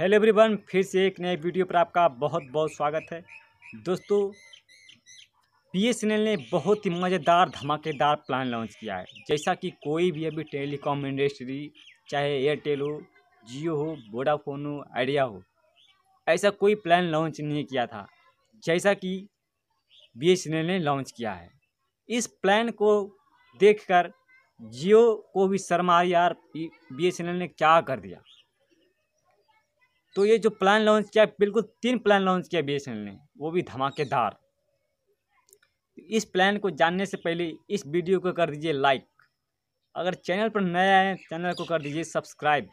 Hello everyone फिर से एक नए वीडियो पर आपका बहुत बहुत स्वागत है दोस्तों बी एस एन एल ने बहुत ही मज़ेदार धमाकेदार प्लान लॉन्च किया है जैसा कि कोई भी अभी टेलीकॉम इंडस्ट्री चाहे एयरटेल हो जियो हो वोडाफोन हो आइडिया हो ऐसा कोई प्लान लॉन्च नहीं किया था जैसा कि बी एस एन एल ने लॉन्च किया है इस प्लान को देखकर जियो को भी शर्मा यार बी एस एन एल ने क्या कर दिया तो ये जो प्लान लॉन्च किया बिल्कुल तीन प्लान लॉन्च किया बी ने वो भी धमाकेदार इस प्लान को जानने से पहले इस वीडियो को कर दीजिए लाइक अगर चैनल पर नए आए चैनल को कर दीजिए सब्सक्राइब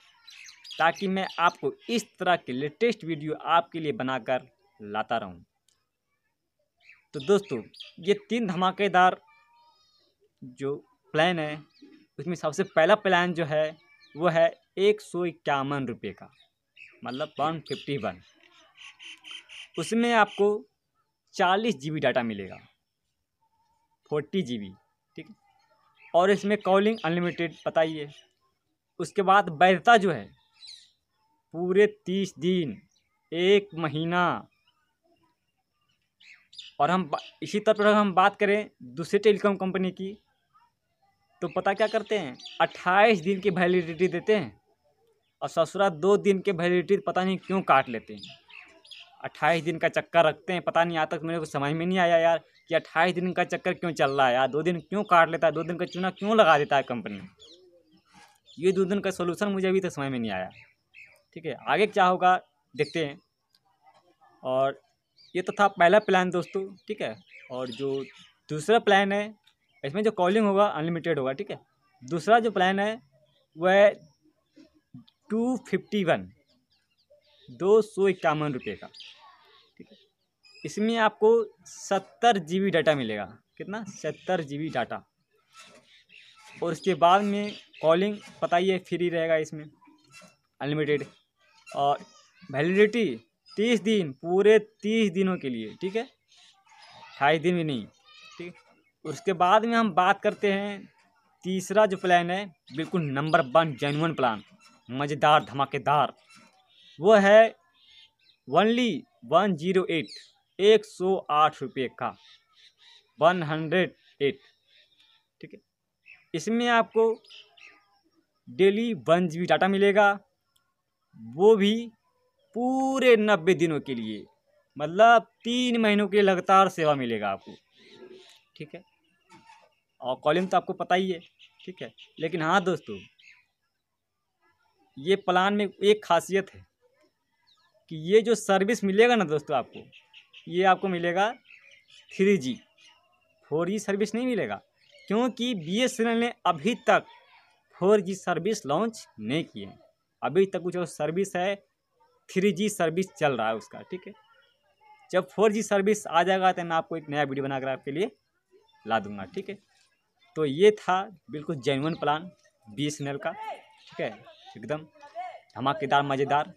ताकि मैं आपको इस तरह के लेटेस्ट वीडियो आपके लिए बनाकर लाता रहूं। तो दोस्तों ये तीन धमाकेदार जो प्लान है उसमें सबसे पहला प्लान जो है वो है एक सौ इक्यावन रुपये का मतलब वन फिफ्टी वन उसमें आपको चालीस जी बी डाटा मिलेगा फोर्टी जी बी ठीक और इसमें कॉलिंग अनलिमिटेड पता ही है उसके बाद वैधता जो है पूरे तीस दिन एक महीना और हम इसी तरह पर हम बात करें दूसरे टेलीकॉम कंपनी की तो पता क्या करते हैं अट्ठाईस दिन की वैलिडिटी देते हैं और ससुरा दो दिन के वैलिडिटी पता नहीं क्यों काट लेते हैं अट्ठाईस दिन का चक्कर रखते हैं पता नहीं आज तक मेरे को समझ में नहीं आया यार कि अट्ठाईस दिन का चक्कर क्यों चल रहा है यार दो दिन क्यों काट लेता है दो दिन का चूना क्यों लगा देता है कंपनी ये दो दिन का सोल्यूशन मुझे अभी तक समझ में नहीं आया ठीक है आगे क्या होगा देखते हैं और ये तो था पहला प्लान दोस्तों ठीक है और जो दूसरा प्लान है इसमें जो कॉलिंग होगा अनलिमिटेड होगा ठीक है दूसरा जो प्लान है वह टू फिफ्टी वन दो सौ इक्यावन रुपये का ठीक है इसमें आपको सत्तर जी बी डाटा मिलेगा कितना सत्तर जी बी डाटा और उसके बाद में कॉलिंग पता ही है फ्री रहेगा इसमें अनलिमिटेड और वैलिडिटी तीस दिन पूरे तीस दिनों के लिए ठीक है अठाईस दिन भी नहीं ठीक है उसके बाद में हम बात करते हैं तीसरा जो प्लान है बिल्कुल नंबर वन जेनुअन प्लान मज़ेदार धमाकेदार वो है वनली वन जीरो एट एक सौ आठ रुपये का वन हंड्रेड एट ठीक है इसमें आपको डेली वन जी डाटा मिलेगा वो भी पूरे नब्बे दिनों के लिए मतलब तीन महीनों के लगातार सेवा मिलेगा आपको ठीक है और कॉलिंग तो आपको पता ही है ठीक है लेकिन हाँ दोस्तों ये प्लान में एक खासियत है कि ये जो सर्विस मिलेगा ना दोस्तों आपको ये आपको मिलेगा three G four G service नहीं मिलेगा क्योंकि बी एस एन एल ने अभी तक फोर जी सर्विस लॉन्च नहीं की है अभी तक जो सर्विस है थ्री जी सर्विस चल रहा है उसका ठीक है जब फोर जी सर्विस आ जाएगा तो मैं आपको एक नया वीडियो बनाकर आपके लिए ला दूंगा ठीक है तो ये था बिल्कुल genuine plan B S N L का ठीक है एकदम धमाकेदार मज़ेदार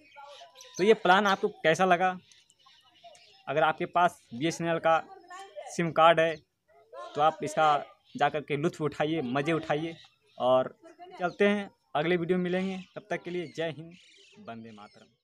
तो ये प्लान आपको कैसा लगा अगर आपके पास बी का सिम कार्ड है तो आप इसका जा कर के लुत्फ़ उठाइए मज़े उठाइए और चलते हैं अगले वीडियो में मिलेंगे तब तक के लिए जय हिंद बंदे मातरम